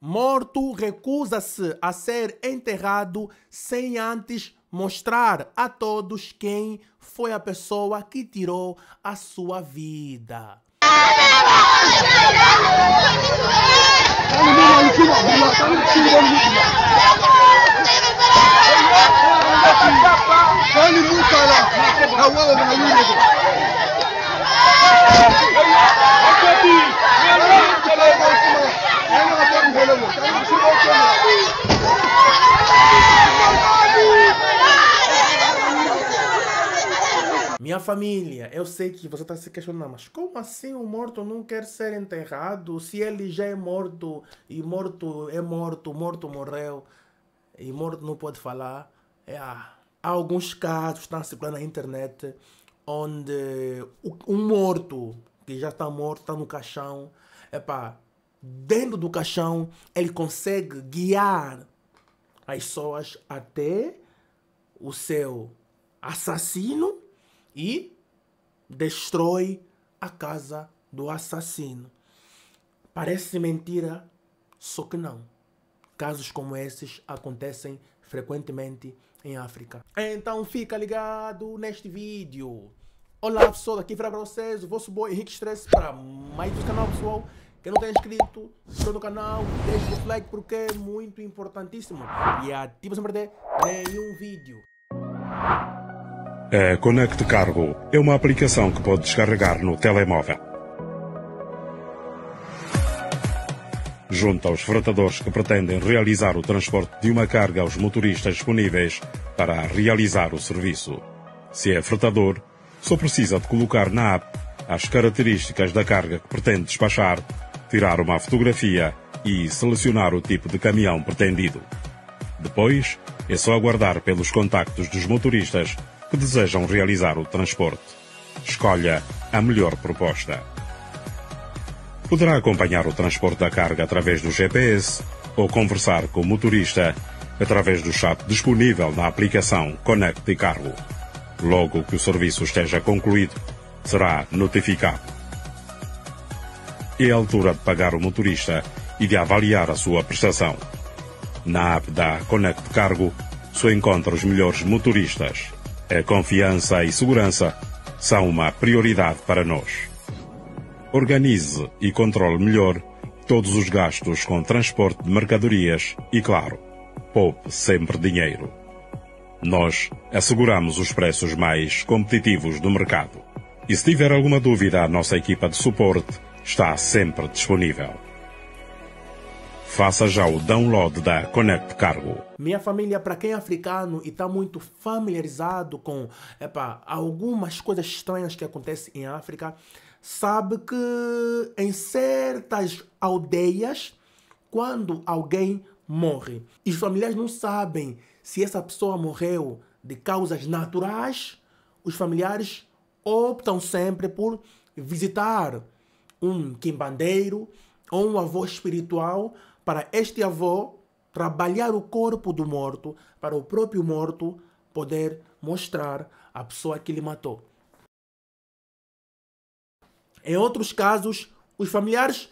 Morto recusa-se a ser enterrado sem antes mostrar a todos quem foi a pessoa que tirou a sua vida. minha família, eu sei que você está se questionando, mas como assim o morto não quer ser enterrado se ele já é morto e morto é morto, morto morreu e morto não pode falar? É, há alguns casos estão circulando na internet onde um morto que já está morto, está no caixão, é pá, dentro do caixão ele consegue guiar as pessoas até o seu assassino e destrói a casa do assassino. Parece mentira, só que não. Casos como esses acontecem frequentemente em África. Então fica ligado neste vídeo. Olá pessoal, aqui para vocês, o vosso boy Henrique Stress para mais um canal pessoal. Quem não está inscrito, se inscreva no canal, deixa o like porque é muito importantíssimo. E ativa sem perder nenhum vídeo. A é, Connect Cargo é uma aplicação que pode descarregar no telemóvel. Junto aos fretadores que pretendem realizar o transporte de uma carga aos motoristas disponíveis para realizar o serviço. Se é fretador, só precisa de colocar na app as características da carga que pretende despachar, tirar uma fotografia e selecionar o tipo de caminhão pretendido. Depois, é só aguardar pelos contactos dos motoristas que desejam realizar o transporte. Escolha a melhor proposta. Poderá acompanhar o transporte da carga através do GPS ou conversar com o motorista através do chat disponível na aplicação Connect Cargo. Logo que o serviço esteja concluído, será notificado. É a altura de pagar o motorista e de avaliar a sua prestação. Na app da Connect Cargo, só encontra os melhores motoristas. A confiança e segurança são uma prioridade para nós. Organize e controle melhor todos os gastos com transporte de mercadorias e, claro, poupe sempre dinheiro. Nós asseguramos os preços mais competitivos do mercado. E se tiver alguma dúvida, a nossa equipa de suporte está sempre disponível. Faça já o download da Connect Cargo. Minha família, para quem é africano e está muito familiarizado com epa, algumas coisas estranhas que acontecem em África, sabe que em certas aldeias, quando alguém morre, e os familiares não sabem se essa pessoa morreu de causas naturais, os familiares optam sempre por visitar um quimbandeiro ou um avô espiritual para este avô trabalhar o corpo do morto, para o próprio morto poder mostrar a pessoa que lhe matou. Em outros casos, os familiares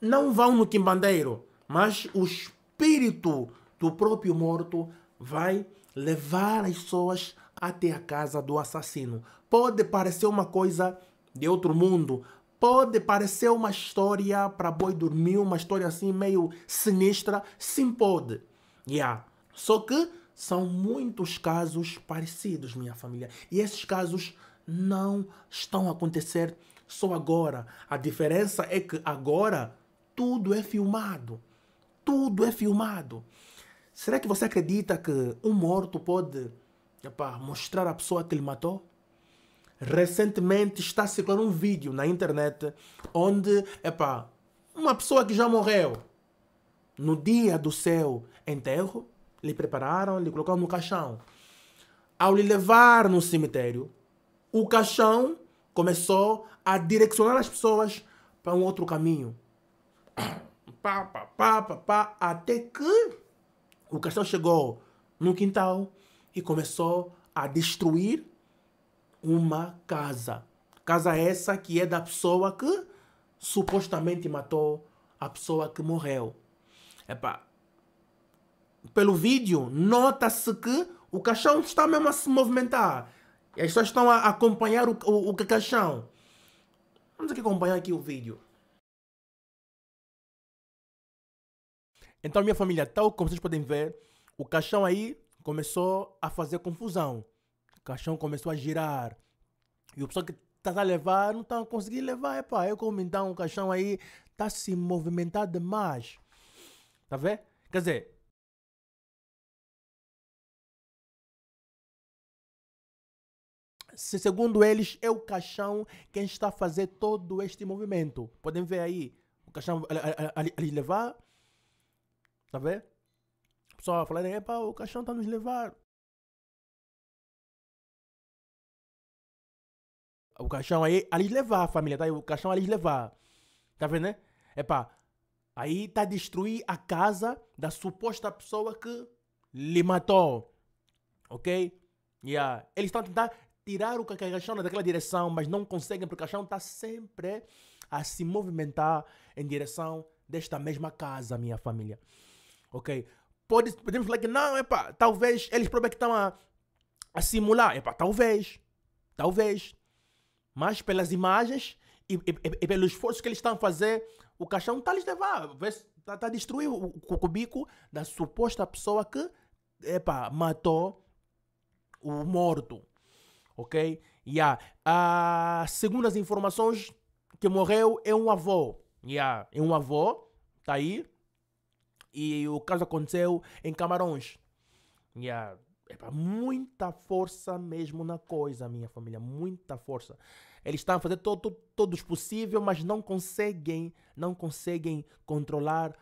não vão no quimbandeiro, mas o espírito do próprio morto vai levar as pessoas até a casa do assassino. Pode parecer uma coisa de outro mundo, Pode parecer uma história para boi dormir, uma história assim meio sinistra, sim pode. Yeah. Só que são muitos casos parecidos, minha família. E esses casos não estão a acontecer só agora. A diferença é que agora tudo é filmado. Tudo é filmado. Será que você acredita que um morto pode epá, mostrar a pessoa que ele matou? recentemente está a circular um vídeo na internet onde, epá, uma pessoa que já morreu, no dia do seu enterro, lhe prepararam, lhe colocaram no caixão. Ao lhe levar no cemitério, o caixão começou a direcionar as pessoas para um outro caminho. Pá, pá, pá, pá, pá, até que o caixão chegou no quintal e começou a destruir uma casa. Casa essa que é da pessoa que supostamente matou a pessoa que morreu. Epa, pelo vídeo, nota-se que o caixão está mesmo a se movimentar. E as pessoas estão a acompanhar o, o, o caixão. Vamos aqui acompanhar aqui o vídeo. Então, minha família, tal como vocês podem ver, o caixão aí começou a fazer confusão caixão começou a girar. E o pessoal que está a levar não está conseguindo levar. Epá, é eu como então o caixão aí está se movimentando demais. Está vendo Quer dizer, se segundo eles é o caixão quem está a fazer todo este movimento. Podem ver aí o caixão ali, ali levar. Tá vendo? Pessoal falarem, epa, o caixão está a nos levar. O caixão aí, ali levar, família, tá aí, o caixão ali levar. Tá vendo, né? Epá, aí tá a destruir a casa da suposta pessoa que lhe matou. Ok? Yeah. Eles estão tentando tentar tirar o caixão daquela direção, mas não conseguem, porque o caixão está sempre a se movimentar em direção desta mesma casa, minha família. Ok? Pode, podemos falar que não, epá, talvez eles provam que estão a, a simular. Epá, talvez. Talvez mas pelas imagens e, e, e pelo esforço que eles estão a fazer, o caixão está a levar, está tá a destruir o, cubico da suposta pessoa que epa, matou o morto. Ok? Yeah. Ah, segundo as informações, que morreu é um avô. Yeah. É um avô, tá aí. E o caso aconteceu em Camarões. Yeah epá, é muita força mesmo na coisa, minha família, muita força. Eles estão a fazer todo, todos possível, mas não conseguem, não conseguem controlar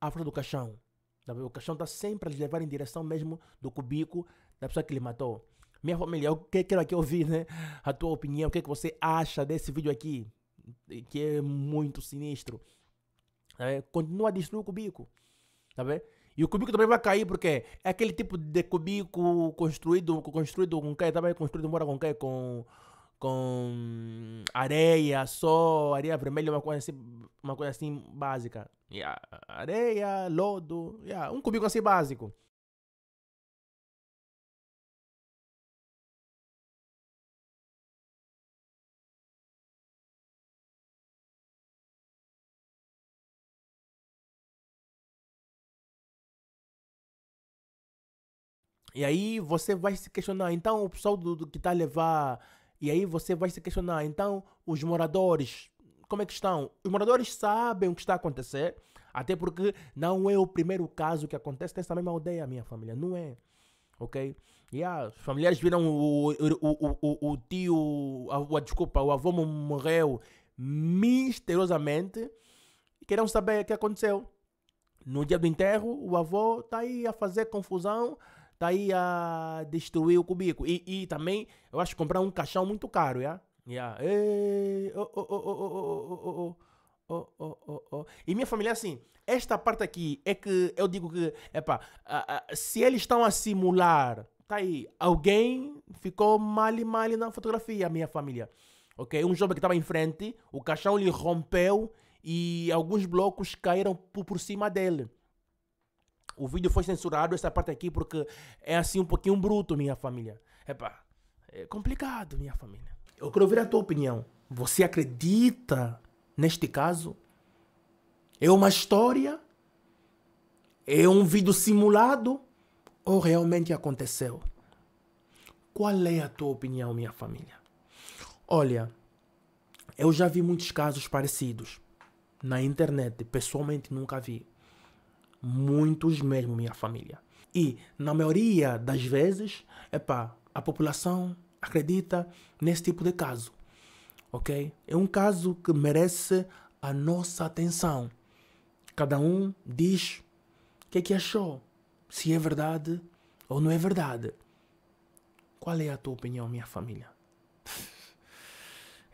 a força do caixão. O caixão está sempre a lhes levar em direção mesmo do cubico da pessoa que lhe matou. Minha família, eu quero aqui ouvir né, a tua opinião, o que, é que você acha desse vídeo aqui, que é muito sinistro. É, continua a destruir o cubico. Tá vendo e o cubico também vai cair, porque é aquele tipo de cubico construído, construído com quem? Tá também construído mora com quem? Com, com areia, só areia vermelha, uma coisa assim, uma coisa assim básica. Yeah. Areia, lodo, yeah. um cubico assim básico. E aí você vai se questionar, então o pessoal do, do que está a levar. E aí você vai se questionar, então os moradores, como é que estão? Os moradores sabem o que está a acontecer, até porque não é o primeiro caso que acontece nessa mesma aldeia, minha família, não é? Ok? E as ah, os familiares viram o, o, o, o, o tio, a, a, desculpa, o avô morreu misteriosamente e queriam saber o que aconteceu. No dia do enterro, o avô está aí a fazer confusão tá aí a destruir o cubico. E, e também, eu acho que comprar um caixão muito caro, já? Yeah? Yeah. E... minha família, assim, esta parte aqui é que eu digo que, epá, a, a, se eles estão a simular, tá aí, alguém ficou mal e mal na fotografia, minha família. Ok? Um jovem que estava em frente, o caixão lhe rompeu e alguns blocos caíram por, por cima dele o vídeo foi censurado, essa parte aqui, porque é assim um pouquinho bruto, minha família. Epá, é complicado, minha família. Eu quero ouvir a tua opinião. Você acredita neste caso? É uma história? É um vídeo simulado? Ou realmente aconteceu? Qual é a tua opinião, minha família? Olha, eu já vi muitos casos parecidos na internet, pessoalmente nunca vi. Muitos mesmo, minha família. E, na maioria das vezes, epá, a população acredita nesse tipo de caso. Ok? É um caso que merece a nossa atenção. Cada um diz o que é que achou, se é verdade ou não é verdade. Qual é a tua opinião, minha família?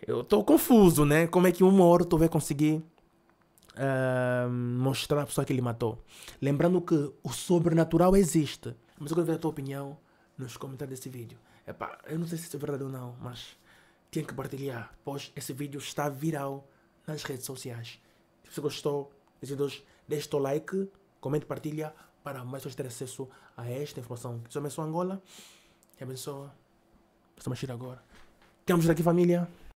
Eu estou confuso, né? Como é que uma hora tu vai conseguir uh, mostrar a pessoa que ele matou. Lembrando que o sobrenatural existe. Mas eu quero ver a tua opinião nos comentários desse vídeo. Epá, eu não sei se isso é verdade ou não, mas tem que partilhar, pois esse vídeo está viral nas redes sociais. Se você gostou, deixe o like, comente, partilha para mais pessoas terem acesso a esta informação. Que abençoe Angola, que abençoa. Estamos a agora. Estamos daqui família.